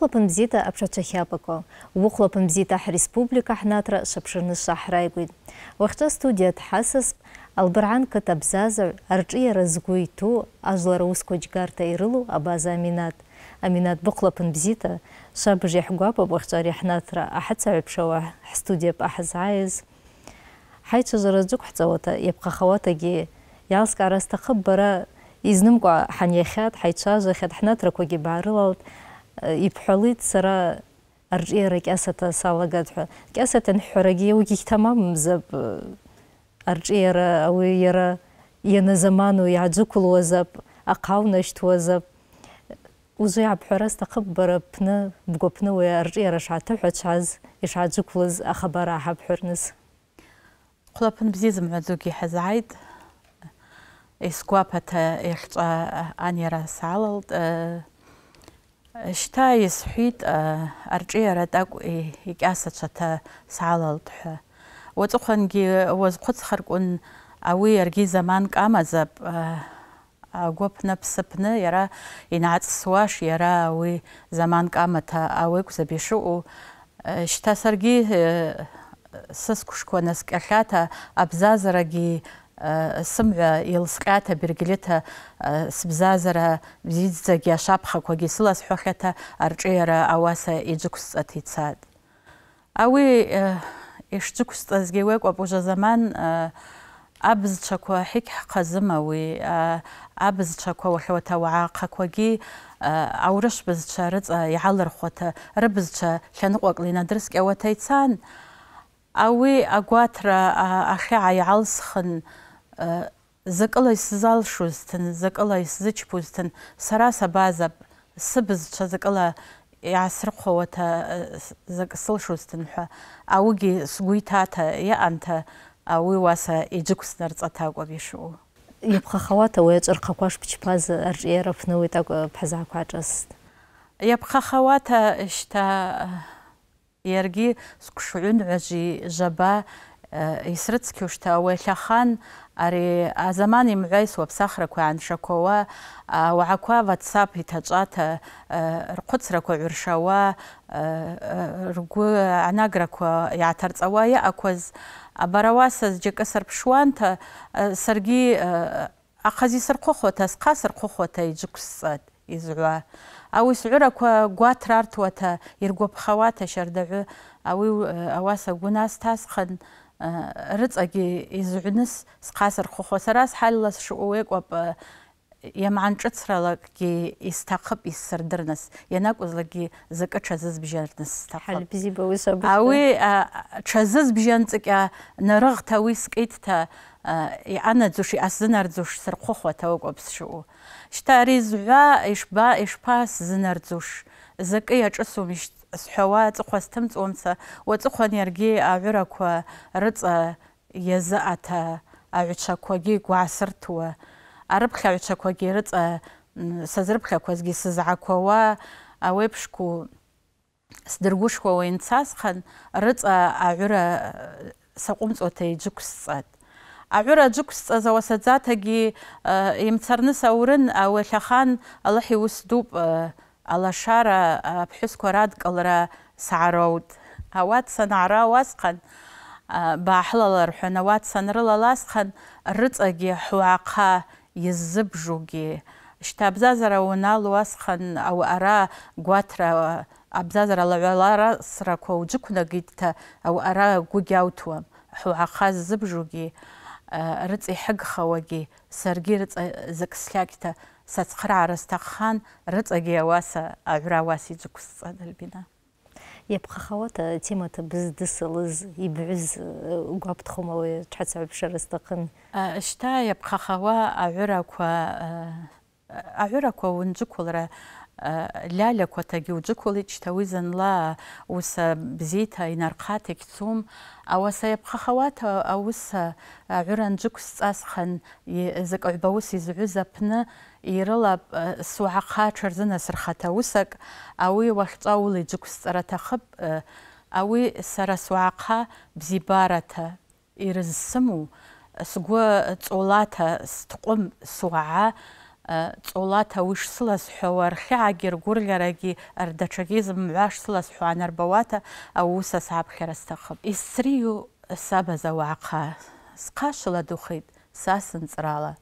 вухлопын бзита апшачахяпако, вухлопын бзита республика хнатра шапшырны шахрайгуйд. Вахча студия тхасас, албаран кат абзазар, арчия разгуй ту, ажлара ускочгарта ирылу абаза аминат. Аминат вухлопын бзита, шабжи хгуапа бахчари хнатра ахаца вепшава, студия пахазайз. Хайча жараджук хцавата, ябхахавата ги, ялска араста хаббара, Изнымко ханьяхят, хайчажа, хатхнатра, коги барылалт, ибҳәалит сара арҿиара кьасата салагат ҳәа кьасата анҳҳәарагьы уигьы гьҭамамымзап арҿиара ауи иара ианазаману иаадзықәылуазап ахъаунашьҭуазап узы иаабҳәара сҭахып бара апны бгәаԥны уи арҿиара шааҭыҳәацәаз ишаадзықәлаз ахабар ааҳабҳәарныс хәлаԥын бзизымҳәаӡогьы ҳазааит исгәаԥ аҭа иахьҿа аниара салалт شتاي سحيت أرجيرة تاكو إيه يكاسة شتا سعلالت حا وتخنجي وزقتخرقون أوي أرجي زمان كامزب أقوبنا بسبنا يرى ينعت السواش يرى أوي زمان كامتا أوي كزبيشو شتا سرجي سسكوش كونس كحلاتا أبزازرجي сымҩа еилскьата бергелета сыбзазара бзиӡагьы ашапхақәагьы сыласҳәахьаҭа арҿиара ауаса иӡықәсҵаҭ ицат. Ауи ишӡықәсҵазгьы уекәапужа заман абзцәақәа ҳиқь ҳхазым ауи абзцәақәа уахьауаҭа уаахақәагьы аурышбызцәа рыҵа иҳалырхуата рыбзцәа хьаныҟәакла инадырскьауата ицан ауи агәаҭра ахьаа иалсхын ზკლის ზალშუსთან ზკლის ზჩფუსთან სარასა ბაზა სბზ ზკლა ასრხოვათა ზკლსლშუსთან ხა აუგი სგუითათა იანთა აუი ვასა ეჯქსნარ წათაგვიშუ იფხახავათა ვეწრხაქვაშ ფჩფაზ რიერაფნოი თაგ ფაზაქვაჭას იფხახავათა შთა ერგი სკშუნ ვაჟი ჟაბა исрыцқьошта уахьахан ари азаман имгӏвайсуа псахраква гӏаншаквауа ауагӏаква ватсап йтачӏвата рхъвыцраква гӏвыршауа ргвы гӏанаграква йгӏатарцӏауа йаъакваз абарауаса зджьакӏы сарпшуанта саргьи ахъази сырхъвыхуата схъа сырхъвыхуата йджвыквсцӏатӏ йызгӏва ауи сгӏвыраква гватра артуата йыргвапхауата щардагӏвы ауи ауаса гвы настасхъан рыцӏагьи йызгӏвныс схъасырхвыхуа сара схӏальла сшаъуекӏвапӏ йамгӏаншӏыцралагьи йстахъыпӏ йссырдырныс йанакӏвызлакӏгьи закӏы тшазызбжьарныс стахъыпӏ ауи тшазызбжьанцӏыкӏьа нарыгъта ауи скӏитта йъанадзуш йъасзынардзуш сырхъвыхуата акӏвапӏ сшаъу щта ари згӏва йшпа йшпа сзынардзуш закӏы йашӏысуамищтӏ سحوا تخوا استمتعون سا وتخوا نرجع عرق ورتس يزأت عشقوجي وعسرت و أربخ عشقوجي رتس سزربخ كوزجي سزعكوا وابشكو سدرجوشوا وينساس خن رتس عرق سقومت وتيجكسات أعرى جكس أزا وسدزاتها جي يمترنس أورن أو لخان الله يوسدوب алашара аԥҳәысқәа радкылра саароут ауат санаара асҟан бааҳлалар ҳәан ауат санрылала асҟан рыҵагьы ҳуааҟа иззыбжугьы шьҭа абзазара уаналу асҟан ауара гәаҭра абзазара лаҩаларасрақәа уджықәнагеитҭа ауара гәыгь ауҭуам ҳуааҟа ззыбжугьы рыҵа иҳыгхауагьы саргьы рыҵа закслақьҭа сацхраара сҭаххан рыҵагьы ауаса аҳәра ауаса иӡықәсҵан Альбина. Иаԥхахауата темата быздысылыз ибҳәыз э, гәаԥтхома уи ҽҳацаҳәԥшара сҭахын? Шьҭа э, иаԥхахауа аҳәырақәа э, аҳәырақәа унӡықәлара لا لە کۆتەگی و جکۆڵی شتەویزن لە وسە بزیتە نەرقاتێک چوم ئەوەسە بخەخەواتە ئەوسە عران جکسسخەن زەکەی بەوسی زعزە پنە ئیرڵە سوعەقا چرزنە سرخەتە وسەك ئەوی وەخچاوڵی جکسسەرەتە خب ئەوی سرە سوعقا بزیبارەتە ئیرزسم و سگوە چۆڵاتە ستقم سوعە Э, цолата ушслас хвар хагер гургараги ардачагизм вашслас хванарбавата ауса сабхерастахб исрию сабазауаха скашла духит сасынцрала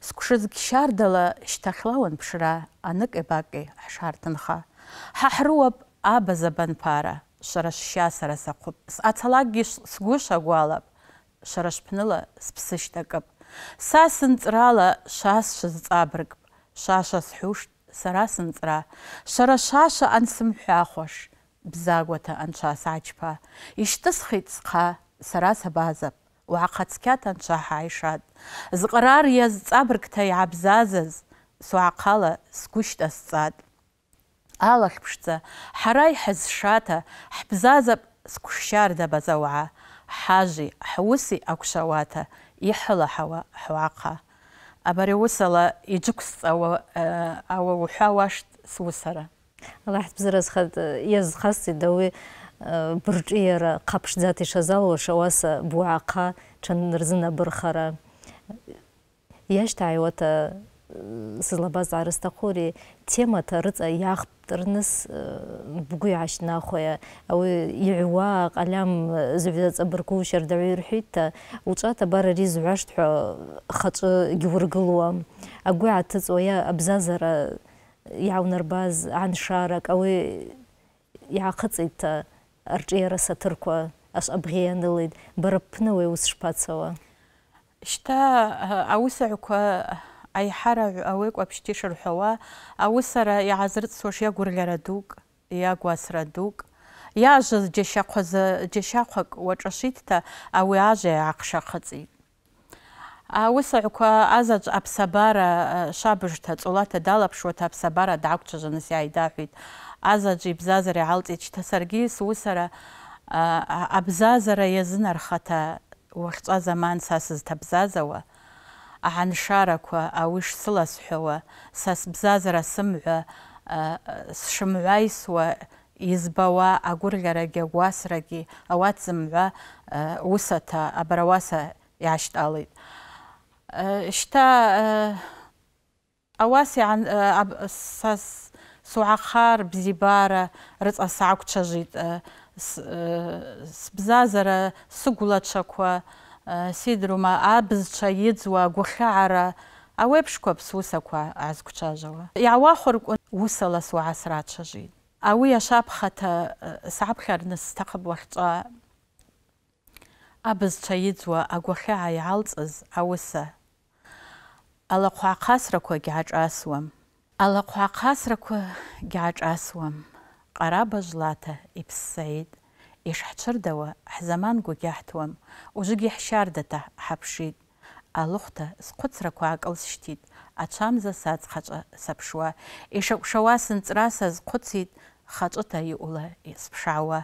скушиз кишардала штахлаван пшра аныкэбаке шартынха хахруаб абазабанпара шарашшасарасақуп ацалаг гиш сгушагуалап шарашпнила спсыштакап Са сынҵрала шашша зҵабырг, шаша сҳәушт сара сынҵра, шара шаша ансымҳәахәаш, бзагәаҭа анцәа саџьԥа, ишьҭысхит сха, сара сабазап, уаха цқьат анцәа ҳааишат, зҟарар иазҵабыргҭа иаабзазаз, суаахала сгәышьт азҵат. алахь ԥшӡа, ҳара иҳазшаҭа, ҳбзазап сқәшьарда базауаа, ҳажи, ҳуси ақәшауаҭа, иҳылаҳауа ҳуаҟа абари усала иџықәсҵауа ауа уҳәа уашт сусара Аллаҳ бзара зхад иазхасҵеит дауи бырҿиара ҟаԥшӡата ишазалуаш ауаса буааҟа ҽанрзынабырхара иашьҭааиуата сызлабаз арыстахори тема тарыца яхптырныс э, бугуй ашна қоя. ау иуа қалам э, зувидац абырку шердави рхита учата барари зуаштхо хачы гюргылуа агуй атыцоя абзазара яунарбаз аншарак ау иахыцыта арчера сатырква аш абгиянылид барапны уе ус шпацава шта э, аусагӏуква аиҳараҳәа ауеи кәаԥшь ишырҳәауа аусара иаазрыҵсуаш иагәырӷьара дук иагәасра дук иажәыз џьашьахәак уаҿашиҭта ауи ажәа иаахшахыҵит аусаҩқәа азаҵә аԥсабара шабыжҭа ҵулата далаԥшуаҭа аԥсабара даақәцәажәаныс иааидаҳәеит азаҵә ибзазара иаалҵит шьҭа саргьы сусара абзазара иазынархата уахьҵәа заман са сызҭабзазауа аҳаншарақәа ауи шсыласхӏвауа са сбзазара сымгӏва сшымгӏвайсуа йызбауа агвыргъьарагьи агвасрагьи ауат зымгӏва уысата абара ауаса йгӏащтӏалитӏ щта ауаса са сугӏахар бзибара рыцӏа сгӏаквчважвитӏ сбзазара сыгвлачваква сидрума абзцәа гәахьаара ауеиԥшқәа аԥсусақәа азгәцәажәауа иаауахәаркуан усала суаасра ацәажәеит ауи ашапхата саԥхьарны сҭахып уахьҵәа абызцәа иӡуа агәахьаа иаалҵыз ауса алахәаахасрақәагьы аҿасуам алахәаахасрақәагьы аҿасуам ҟарабажлата иԥссаит Иш ҳцәырдауа ҳзаманго иаҳҭуам, уажәыгьы ҳшьардата ҳаԥшит. Алыхәҭа схәыцрақәа аакылсшьҭит, ацәамза саҵхаҿа саԥшуа, ишакәшауа сынҵра сазхәыцит, хаҿыта иҟула сԥшаауа.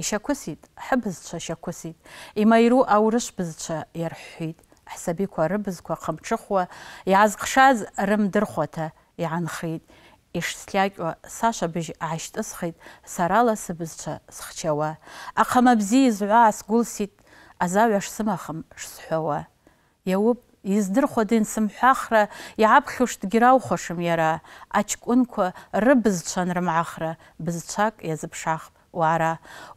Ишьақәысит, ҳыбызцәа шьақәысит, имаиру аурышбызцәа иарҳәҳәит, ҳсабиқәа рыбызқәа хымҽыхуа, иаазхшаз рымдырхәаҭа иаанхеит. ишслакьуа сашабыжь аашьҭысхит сарала сыбызцәа схчауа аха ма бзиа зҳәаа сгәылсит азаҩа шсымахым шсҳәауа иауп издырхәада инсымҳәахра иааԥхьошҭгьы раухәашым иара аҷкәынқәа рыбызцәа анрымаахра бызцәак иазыԥшахп уара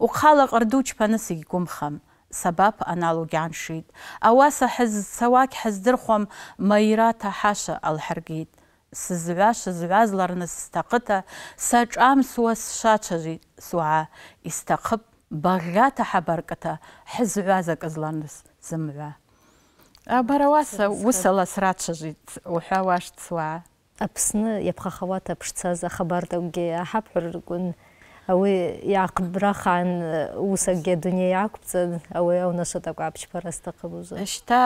ухала ҟардучԥа аныс егьгәымхам сабап аналогь аншит ауаса ҳазцауагь ҳаздырхәам маира ҭаҳаша алҳаргеит сызҩа шызҩазларны сҭахыҭа, саҿамсуа сшацәажәеит суаа, исҭахып баӷьата ҳабаркыҭа, ҳызҩаз акызларныс зымҩа. Бара уаса усала срацәажәеит уҳәа уашт суаа. Аԥсны иаԥхахауата аԥшцаз ауи иаахъбрахаан э, ус акгьы адунеи иаақәҵан, ауи аунашатакәа аԥшьбара сҭахып ужы. Шьҭа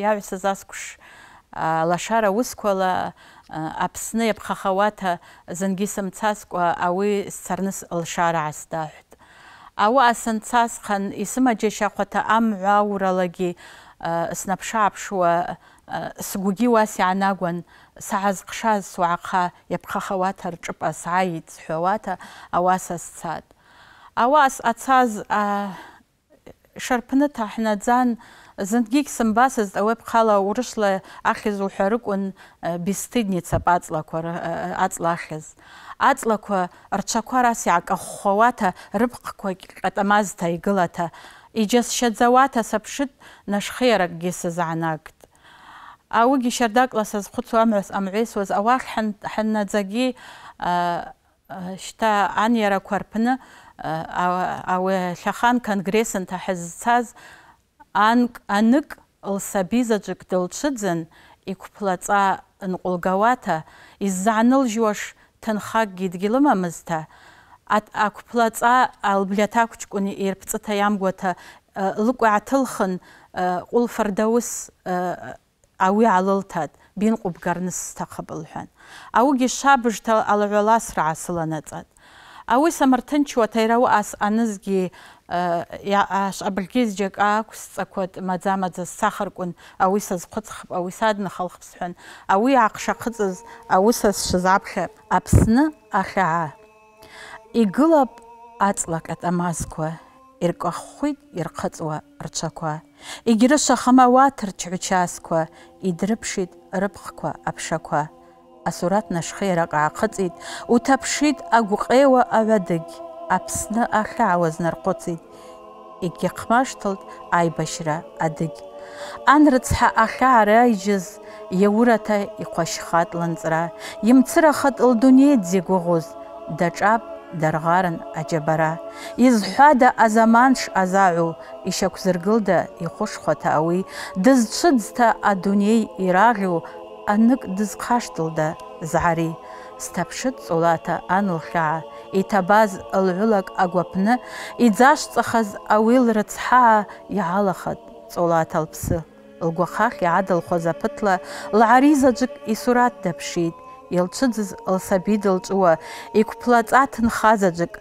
иаҩсыз лашара усқәала Аԥсны иаԥхахауаҭа зынгьы сымцаскәа ауи сцарныс лшара аасдаҳәт. Ауаа сынцасхан исымаџьашьахәаҭа амҩа ауралагьы снаԥшы-ааԥшуа сгәгьы уас иаанагәан саҳазҟшаз суааха иаԥхахауаҭа рҿыпа сааит сҳәауаҭа ауаса сцат. Ауаа ацаз шарԥны ҭаҳнаӡан, ზნდგიქ სმბასეს დავებ ხალა ურშლე ახეზ უჰარკუნ ბისტიდნიცა პაწლაქვა აწლახეს აწლაქვა რჩაქვა რასი აკახოვათა რბყქვა ყატამაზთა იგლათა იჯეს შეძავათა საფშით ნაშხერაკ გესაზანაკთ აუგი შარდაკლასაც ხუცო ამას ამვესოს ავახ ჰან ჰანა ზაგი შტა ანიარა ქარფნა ა ა შახან კონგრესენ თაჰზცაზ ან ანკ ლსაბი ზაჯიკ დელჩიძენ იქფლაცა ნყულგავათა იზანლ ჟოშ თანხა გიდგილმამზთა აკფლაცა ალბლათაკჭკუნი ერფწთა ямგოთა ლკუათლხინ ყულფრდაუს ავი ალალთად ბინ ყუბგარნის თაყბულხან ავიგი შაბჟთა ალღალასრა ასლანაცად ავი სამრთენ ჩუათაირავ ას ანზგი абыргьызџьак аақәсҵақәат маӡа-маӡа сахаркәын ауи сазхәыцхп ауи саднахалхп сҳәан ауи аахшахыҵыз аусас шзаԥхьа аԥсны ахьаа игылап аҵлаҟьат амазқәа иркаххәит ирхыҵуа рцәақәа егьрышахам ауаҭ рчҳәычасқәа идрыԥшит рыԥхқәа аԥшақәа асураҭ нашхеи араҟа аахыҵит уҭаԥшит агәҟеиуа аҩадагь Аԥсны ахьаауаз нарҟәыҵит, егьыҟмашьҭалт аибашьра адыгь. Ан рыцҳа ахьаа раижьыз иаураҭа ихәашьхат лынҵра, имцырахат лдунеи дзигәыӷуз, даҿаб дарӷарын аџьабара. Изҳәада азаманш азаҩу, ишьақәзыргылда ихәышхәаҭа ауи, дызцәыӡҭа адунеи ираӷьу, анык дызхашҭылда зҳари. Сҭаԥшыт ҵолата ан лхьаа, иҭабаз лҩылак агәаԥны, иӡашҵахаз ауи лрыцҳаа иаалахат ҵолаҭ лԥсы. лгәахах иаадылхоз аԥыҭла лааризаҿык исураҭ даԥшит, илцәыӡыз лсаби дылҵәуа, иқәԥлаҵа ҭынхазаҿык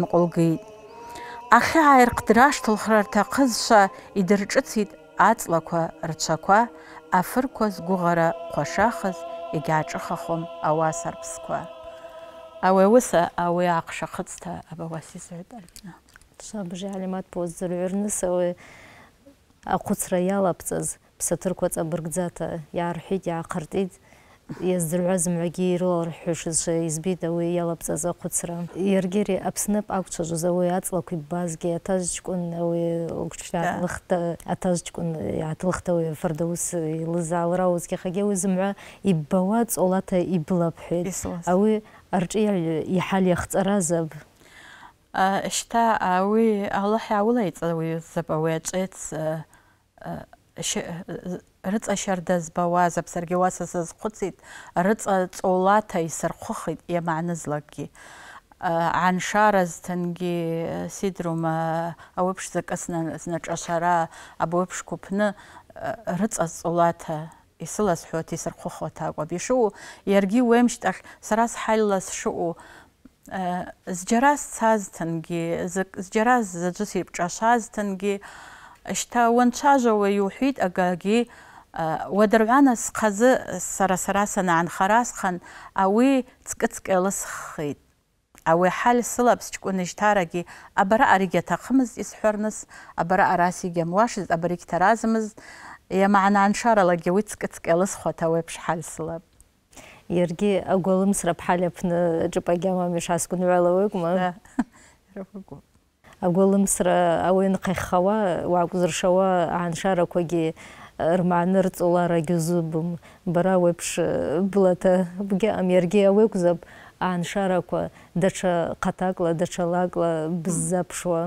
нҟәылгеит. Ахьааирк драшьҭылхра рҭахызшәа идырҿыцит аҵлақәа рцәақәа, афырқәа згәыӷара хәашахыз егьааҿыхахом ауаса او وسا او عقش خدستها ابو سيزعد قلبنا شابجي علمات بوز العرنس او اقصر يالا بتز بساترك واتس ابرقزاتا يعرحيد يعقرتيد иаздырҳәаз мҩагьы ирыларҳәышаз избеит ауи иалабҵаз ахәыцра иаргьери аԥснып ақәцәажәоз ауи аҵлақәа иббазгьы аҭазҷкәын ауи лгәҿшәа ауи арҿиа иҳал иахҵаразап шьҭа уи Аллаҳ иааула иҵауизап ауи аҿец рыҵа шьарда збауаз аԥсаргьы уаса сазхәыцит рыҵа ҵоулаҭа исархәыхит иамаанызлакгьы аншара зҭангьы сидрум ауи ԥшӡак снаҿашара абауи ԥшқәа пны рыҵа ҵоулаҭа исыласҳәоти сырхәыхуаҭакәа бишуу иаргьы уемшьт ахь сара сҳаила сшыҟоу зџьара сцазҭангьы зџьара заҵәыс ирҿашазҭангьы шьҭа уанцәажәауа иуҳәит агагьы уадыргәана схазы сара сара санаанхарасхан ауи ҵкы-ҵкы илысххит ауи ҳаль сылаԥс ҷкәыныжьҭарагьы абара аригьы аҭахымызт исҳәарныс абара арас игьамуашызт абара игьҭаразмызт иамаананшаралагьы уи ҵкы-ҵкы алысхәаҭа уеиԥш ҳалслап иаргьы агәалымсра ԥҳалаԥны ҿыпагьамам ишаасгәынҩалауеикәма агәалымсра ауеинха иххауа уаакәзыршауа ааншарақәагьы э, рмааны рҵоларагьы узыбым бара уеиԥш э, блата бгьаам иаргьы ауеикәзап ааншарақәа даҽа ҟаҭакла лагла лакла быззаԥшуа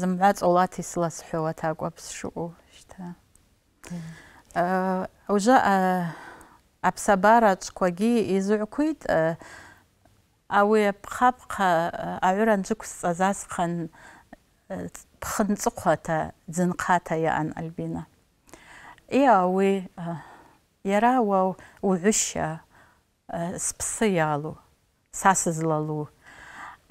зымгәа ҵолаҭ исласҳәауа аҭакәаԥс шыҟоу шьҭа ئەوژە ئەپسەبارە چکۆگی ئیزوعکویت ئەوێ پخە بقە ئاورەنج سەزاز قەن پخنچقۆتە جنقاتەیە ئەن ئەلبینە. ئێوێ یاراوە و وعشە سپسیاڵ و ساسزڵەڵ و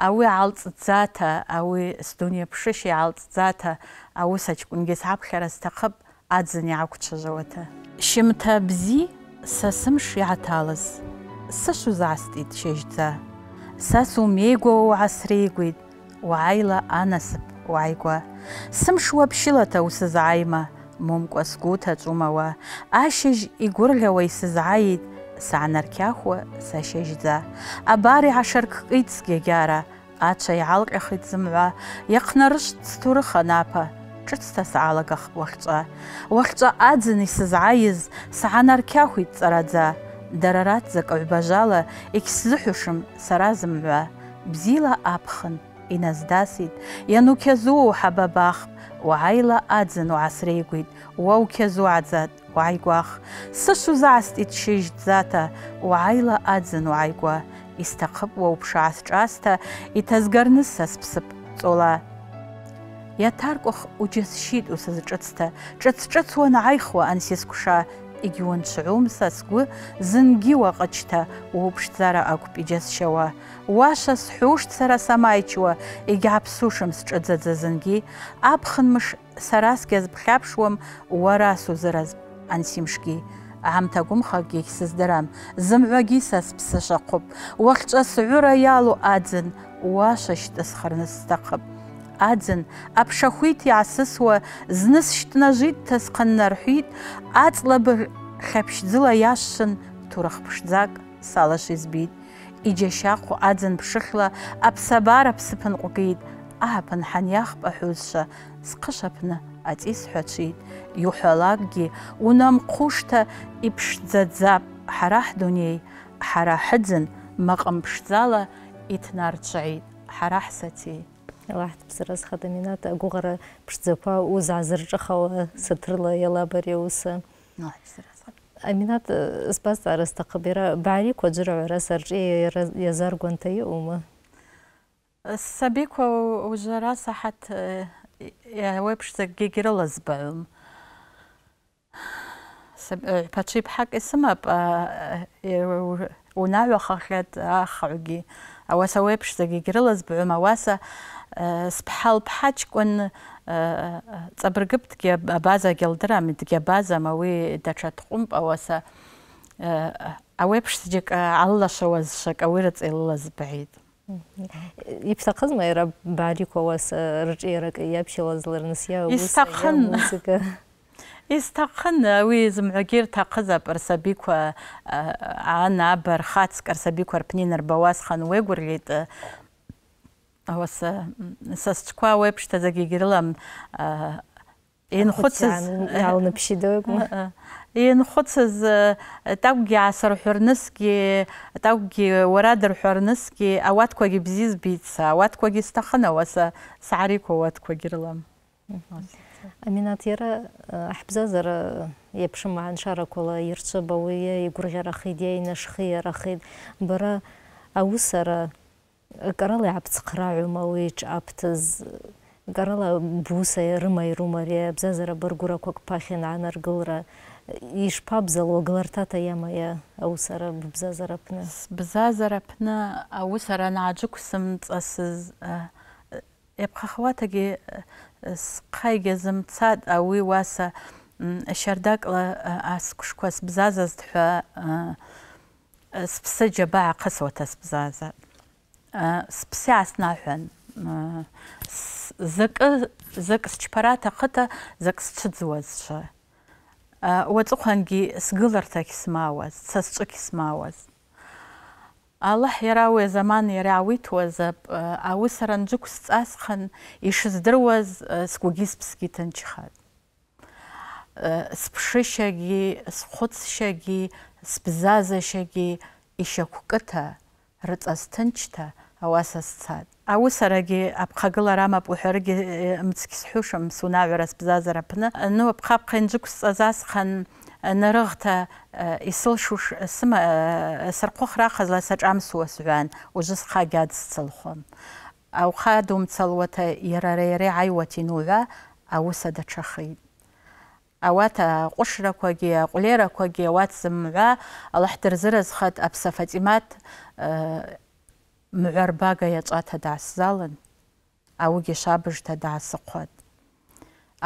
ئەوێ عڵتزاتە ئەوێ سدونیە پششی عڵتزاتە ئەوە سەچکونگێ аӡын иаақәцәажәауаҭа шьымҭа бзи са сымш иааҭалаз сышәузаасҭит шьыжьӡа са сумеигәа уаа среигәеит уааила анасыԥ уааигәа сымш уаԥшьылаҭа усызааима момкәа сгәы ҭаҵәумауа ашьыжь игәырльауа исызааит саанарқьахуа сашьыжьӡа абар иҳашарккит сгьагьара ацәа иаалҟьахит зымҩа иахнарышт сҭоурых ҿыцта саалгахт уахьҵа уахьҵәа аӡын исызааиз саҳанарқьахәит ҵараӡа дара раҵак аҩбажала егьсзыҳәошым сара бзила бзиала аԥхын иназдасит иануқьазуу уҳабабах уааила аӡын уаасреигәеит уа уқьазу аӡат уааигәах сышузаасҭит шьыжьӡата уааила аӡын уааигәа исҭахып уа уԥшаасҿаасҭа иҭазгарны са ҵола ياتاركوخ وجس شيد وسز جتستا جتس جتس وانا عايخوا انسيس كشا إيجي وان شعوم ساسكو زنجي واقجتا ووبش تزارا أكو بيجاس شوا واشا سحوش تسارا سمايچوا إيجي عبسوشم سجدزا زنجي أبخن مش سراس كيز بخابشوام وراسو زراز أنسيمشكي عم تاقوم خاقي سزدرام زمعوغي ساس بسشاقوب وخش أسعورا يالو آدزن واشا شتسخرن استقب аӡын аԥшахәиҭ иаасысуа зны сшьҭнажит сҟаннарҳәит аҵлабӷь хьаԥшьӡыла иашшын ҭурах ԥшӡак салаша избит иџьашьахәы аӡын ԥшыхьла аԥсабара ԥсыԥын ҟәгеит ааԥын ҳаниахп аҳәозшәа сҟышаԥны аҵис ҳәацәит иуҳәалакгьы унамҟәышҭа иԥшӡаӡап ҳара ҳдунеи ҳара ҳыӡын маҟым ԥшӡала иҭнарцәаит ҳара ҳсацеи واحد بزرаз хадаминат агәыӷара ԥшӡақәа узаа зырҿыхауа саҭырла иалабари ус аминат збазҵаара сҭахып иара баарикәа аӡәыр аҳәара сарҿиа иазаргәанта иҟоума сабиқәа ужара саҳаҭ иауеиԥш закгьы егьрылазбаҩым ԥацәа иԥҳак исымап унаҩахахьеит ахаҩгьы ауаса уеиԥш закгьы егьрылазбаҩым ауаса сԥҳа-лԥҳа ҷкәын ҵабыргыпҭгьы абазагьы лдырам дгьабазам ауи даҽа дҟәымпауаса ауеиԥшзџьык аллашауаз шак ауи рыҵа илылазбгӏит ипҭахызма иара баарикәа ауаса рҿиарак иаԥшьауаз лырнысиа исҭахын Истахын уи зымгӏвагьи ртахъызапӏ рсабиква ан аба рхацкӏ рсабиква рпны йнарбауаз хануегвырльитӏ هوسا ساسچکوا وی پشت زگی گرلم این خودسز یالن پشیدوگ این خودسز تاوگی عصر حرنسکی تاوگی ورادر حرنسکی اوات کوگی көге بیتسا اوات کوگی استخنا وسا سعری کو اوات کوگی رلم аминатира аҳбзазар иаԥшымаан шарақәала ирцәыбауи игәырӷьарахеит иаинашхиарахеит бара аусара карала иаԥцхраҩымауеиҿ аԥҭаз карала буса рыма ирумари абзазара быргурақәак ԥахьан анаргылра ишԥабзалуа гыларҭата иамая аусара бзазара бзазара бзазараҟны аусара анааҿықәсымҵасыз иаԥхахуаҭагьы э, э, э, схъа цад ауи уаса шьардакла аскәшқәа сбзазазт ҳәа сԥсы џьабаа ахъысуата сбзазатӏ спсиас нахӏван закӏы закӏ счпарата хъыта закӏ счыдзуазшва уацӏыхъвангьи сгыларта гьсмауаз са счӏвы гьсмауаз Аллах йара ауи азаман йара йгӏауитуаз ауысара нджвыквсцӏасхын йшыздыруаз сгвгьи спсгьи тынчхатӏ спшыщагьи схвыцщагьи спзазащагьи йщаквкӏыта рыцӏа стынчта واسستاد. آوسرگی ابخاگل رام ابوهرگی متسکسحوشم سونای راست بزازرپنه. نو ابخاب خنجرکس ازاس خن نرغت ایسلشوش سما سرخوخ را خزل سرجام سوسوان و جس خاجد سلخم. او خادم تلوته یراریری عیوتی نوذا آوسد تشخید. آواتا قشر کوچی، قلیر کوچی، وات زمگا، الله حتر زرز خد، آب سفتیمات، мҳәарбага иаҵәаҭа даасзалан, аугьы шабыжҭа даасыхәан.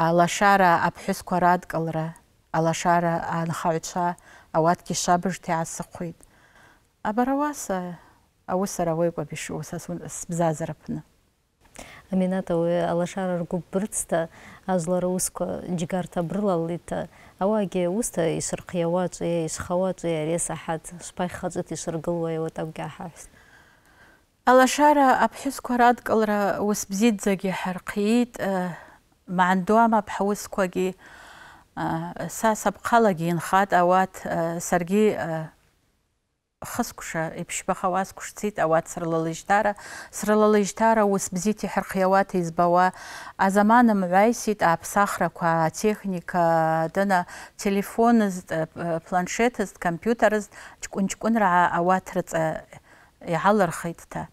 Алашара аԥҳәысқәа радкылра, алашара анхаҩцәа ауатгьы шабыжҭа иаасыхәит. Абарауаса аус аравоикәаб ишиус сбзазараԥны. Амината уи алашара ргәы бырцта азлара усқәа џьгарҭа брылалит. Ауагьы усҭа ишырхиауа ҵәи, ишхауа ҵәи ари асаҳаҭ шԥаихаҵәыт ишыргылуа иуат акгьы аҳаҳәст. алашара аԥҳәысқәа радкылара ус бзиаӡагьы ҳархиит маандуам аԥҳаусқәагьы са сапхалагьы инхат ауат саргьы хыскәша иԥшьбахауа скәшцит ауат сырлалыжьҭара сырлалыжьҭара ус бзиаҭ иҳархиауаҭ избауа азаман мҩаисит ааԥсахрақәа атехника дына телефоныст планшетыст компиутерыст ҷкәын ҷкәынраа ауат рыҵа иалырхит ҭа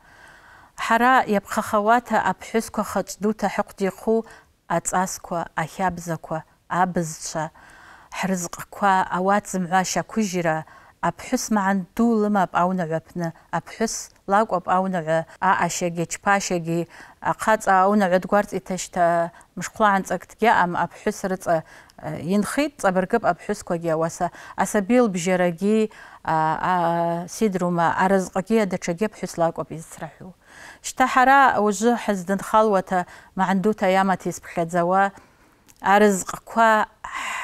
ҳара иаԥхахауата аԥҳәызқәа хаҿ дуҭа ҳыхәда иху аҵасқәа, ахьабзақәа, абызцәа, ҳрызҟқәа, ауат зымҳәа ашьақәыжьра, аԥҳәыс маан ду лымап аунаҳәаԥны, аԥҳәыс лакәап аунаҳәа аҟашьагьы, чԥашьагьы, ахаҵа аунаҳәа дгәарҵиҭашьҭа мышхәлаанҵак дгьаҟам, аԥҳәыс рыҵа инхеит, ҵабыргып аԥҳәысқәагьы ауаса, асаби лбжьарагьы, сидрума, аразҟагьы, даҽагьы аԥҳәыс лакәап изцраҳәу. شتەحرا ئەوژە حەزدن خاڵوەتە مەعندوتە یامەتیس بخێتزەوە ئارزق کو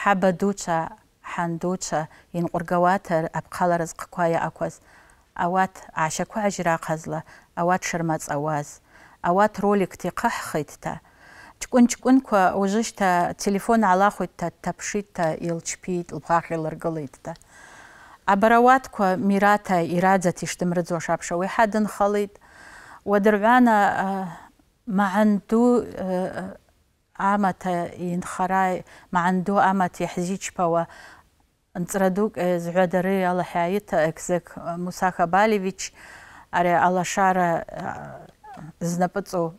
حەبە دووچە حندوچە ین قورگەواتە ئەبقالە ڕزق کوایە ئەکۆز ئەوات عاشەکو ئاژرا قەزلە ئەوات شرمەز ئەواز ئەوات ڕۆلێکتی قەح خیتتە. چکون چکون کو ئەوژشتە تلیفۆن علا خۆیتە تەپشیتە ئیلچپیت لباخی لەرگڵیتتە. ئەبەرەوات کو میراتە ئیرادەتی شتمرە زۆشاپشەوەی حدن خەڵیت ودرعانا آه، معندو عامة آه، آه، ينخراي معندو عامة يحزيج بوا انتردوك زعدري الله حيايت اكزك موسى خباليفيتش اري الله شارة زنبطو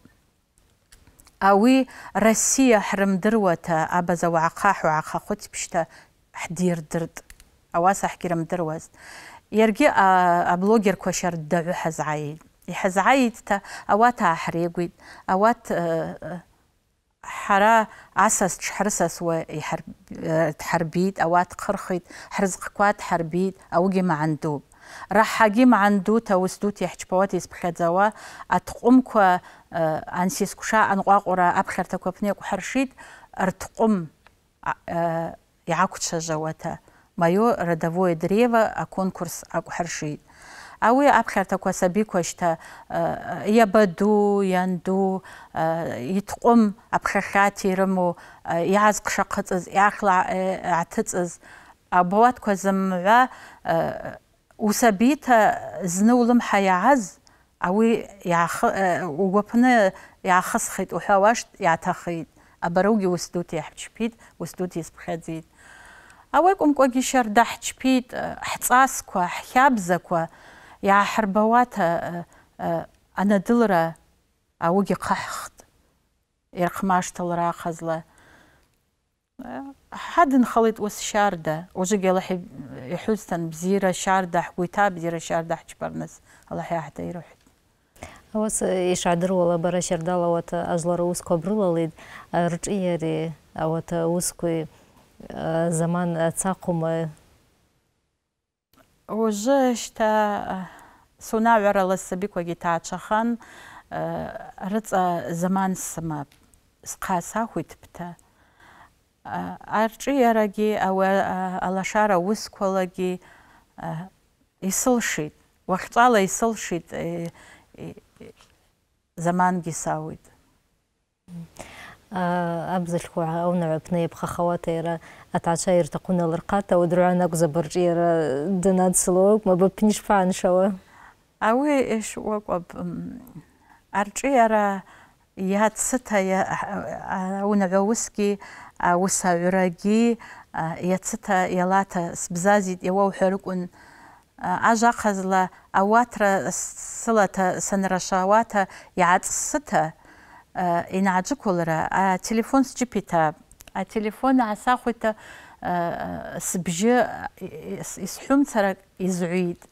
اوي روسيا حرمدروتا ابا زوعقاح وعقاخوت بشتا حدير درد اواسا حكي رمدروز يرجع ابلوجر كوشر دعو حزعيل يحزعيت أوات أحريقويد أوات آه، آه، حرا عسس تشحرسس ويحرب آه، تحربيد أوات قرخيد حرزقكوات حربيد أوجي معندوب راح حاجي معندو توسدوت يحجبوات يسبخذوا أتقومكوا أنسيسكوشا أنقاقورا أبخرتكوا بنيكو حرشيد ارتقوم يعاكو تشجواتا مايو ردوي دريفا أكونكورس أكو حرشيد ئەوێ ئاپکارتە کۆسە بیکۆشتە یە بە دوو یان دوو یتقم ئەبخەخاتیرم و یاز قشە قەتز یاخڵعتتز بۆات کۆزمە وسەبیتە زنەوڵم حەیاعز ئەوی وەپنە یاخسخیت و هەواشت یاتەخیت ئەبەرەوگی وستوتی حچپیت وستوتی سبخەزیت. ئەوەی ئەم کۆگی شەردەحچپیت حساس کوە حیابزە کوە иааҳарбауата э, э, анадылра аугьы ҟаҳхт ирхмашҭалара ахазла ҳадынхалеит ус шьарда уажәыгьы аллаҳ иҳәызҭан бзиара шьарда ҳгәы иҭа бзира шьарда ҳчпарныс аллаҳ иаҳдаирҳәит ауас ишгӏдыруала бара шьардала ауат ажлара аусқәа брылалеит рҿиари заман э, цахума Уже шта сунавера сабикваги таачахан рыцӏа заман сымап схъасахвитпта аршӏыйарагьи ауи алашара уысквалагьи йсылшитӏ уахьчӏвала йсылшитӏ замангьи сауитӏ абзыльхвгӏа аунагӏва пны йапхахауата йара اتعشير تقون الرقات ودرعنا كزبرجير دناد سلوك ما بنيش فان شوا اوي ايش وق وب ارجيرا يات ستا اون غوسكي او ساوراجي يات ستا يلاتا سبزازيت يوو حركون أجا خزلا أواتر سلة سنرشاواتا يعد ستا إن عجكولرا آه، تليفون سجيبتا التليفون آه، عسى خويا آه، آه، سبجي يسحوم ترى يزعيد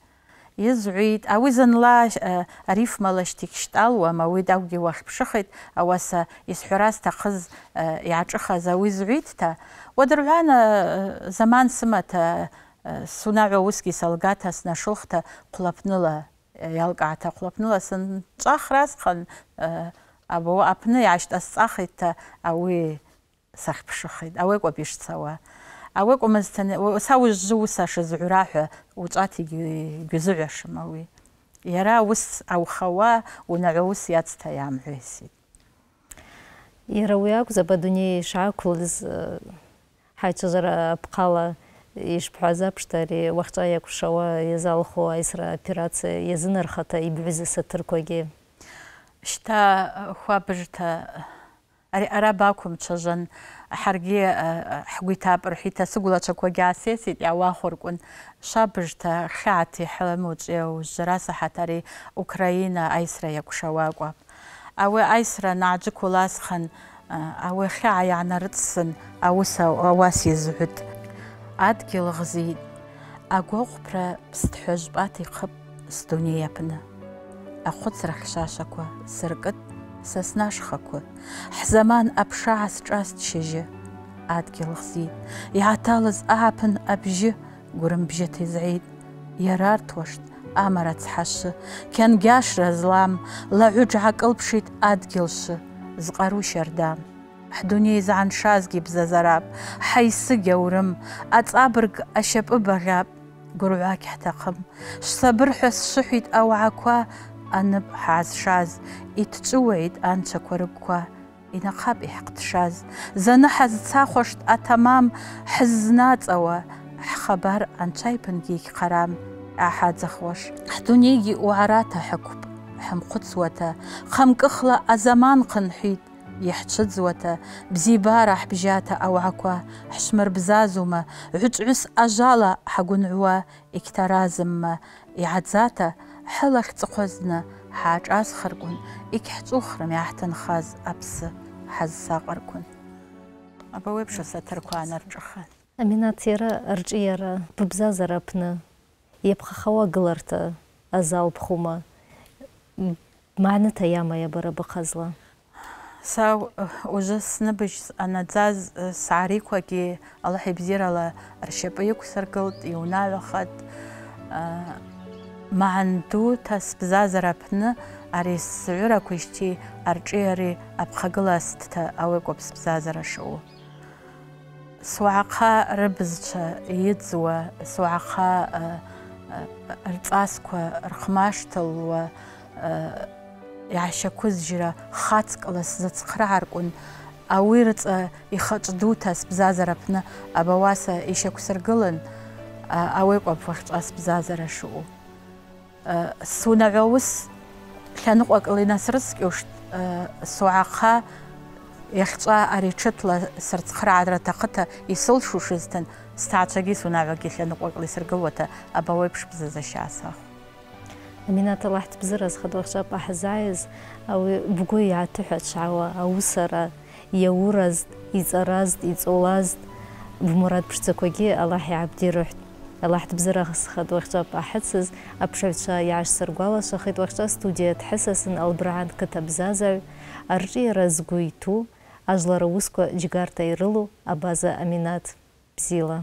يزعيد اوزن لا ريف ما لاش تكشتال وما ويد اودي واخ بشخت اواس يسحراس تخز يعجخز اوزعيد تا ودرعان زمان سمت سناع وسكي سلقاتها سنشلخت قلبنلا يلقعتا قلبنلا سن تشخراس خن ابو ابني عشت اسخت اوي сахпшухит авекобишцава авекомастан саужзусаша згураха уцати гизугашмави яра ус аухава унаус яцтаямхеси ира уяк забадуней шакулз э, хайцозара апкала иш пхазапштари вахта якшава язалхо айсра операция язынархата ибвизе сатыркоге шта э, хабжта ari arabakum chajan hargi hguitab ruhita sugula chakwa gasesi ya wa khurkun shabirta khati halamuj eu jarasa hatari ukraina aisra yakushawaqwa awe aisra najikulas khan awe khaya yana ritsin awusa awas yezhut adgil ghizi агәаҟәԥра ԥсҭҳәажәпат ихып сдунеи аԥны ахәыцра хьшашақәа сыркыт са снашхақәа, ҳзаман аԥша ҳазҿазчажьы, адгьыл хзит, иҳаҭалаз ааԥын абжьы гәырымбжьыҭ изعيد, иарарҭуашт амара цҳашы, қьангьашра злам, лаҳәыџ ҳакылԥшит адгьылшы, зҟару шьардам. ҳдунеи зҳаншазгьы бзазарап, ҳаисыг аурым, аҵабырг ашьапы багъьап, гәырҩак ҳҭахым. Шсабыр ҳәа сшыҳәит ауаақәа, анып ҳаазшаз, иҭҵәыуеит анцәақәа рыгәқәа, инахап иҳҟтшаз, заны ҳазцахәашт аҭамам ҳыззнаҵауа, ҳхабар анцәа иԥынгьы егьхарам аҳаӡахуаш. Ҳдунеигьы уаара ҭаҳақәп, ҳамхәыцуаҭа, хамкыхла азаман хынҳәит, иаҳцәыӡуаҭа, бзибара ҳбжьаҭа ауаақәа, ҳшмырбзазума, ҳәыҿ-ҳәыс ажала ҳагәынҩуа, егьҭаразымма, иаҳӡаҭа, حلخت خزن حاج از خرگون اکه تو خرم یه خاز ابس حز ساقر کن. آب و بچه ساتر کان ارجو خن. امین اتیرا ارجیرا ببزار زرپنه یه پخ خوا گلرت از آب خوما معنی تیام یه بار با خزلا. سا از سنبج آن از سعی که که الله حبزیرا ل ارشپیکو سرگود یونا لخد Маанду ҭасбзазарапны ари сзаҩырақәеижьҭеи арҿиареи аԥхагыласҭа ауаҩкәа ԥсбзазара шоу. Суаҟа рыбзцәа иӡуа, суаҟа рҵасқәа рхмашҭалуа, иаашьақәызжьра хацкала сзацхрааркәын, ауи рыҵа ихаҿ дуҭас бзазараԥны абауаса ишьақәсыргылан, ауеикәаԥ уахьҿас бзазара шыҟоу. сунагауыс лъэныкъуэ кӏэлинэсырыс кӏиушт э, суагъа ехьчӏва аричытла сырцхърагӏадрэтахъыта йсылшушызтын стгӏачвагьи сунагӏвагьи лъэныкъуэ кӏэлисыргылуата абауепш Мина талахт Аминат Аллах тбзыраз хадвахшапа хзайыз ауи бгвы йгӏатыхӏвачвгӏауа аусара йауразд, йцӏаразд, йцӏолазд бмурад пшдзаквагьи Аллах йгӏабдирыхӏвтӏ лаҳт бзырахсхат уахча паҳыцыз аԥшаҩцәа иаашсыргәалашәахит уахча студиа дҳысасын албраан қыҭа бзазаҩ арҿиара згәы иҭу ажлара усқәа абаза аминат бзила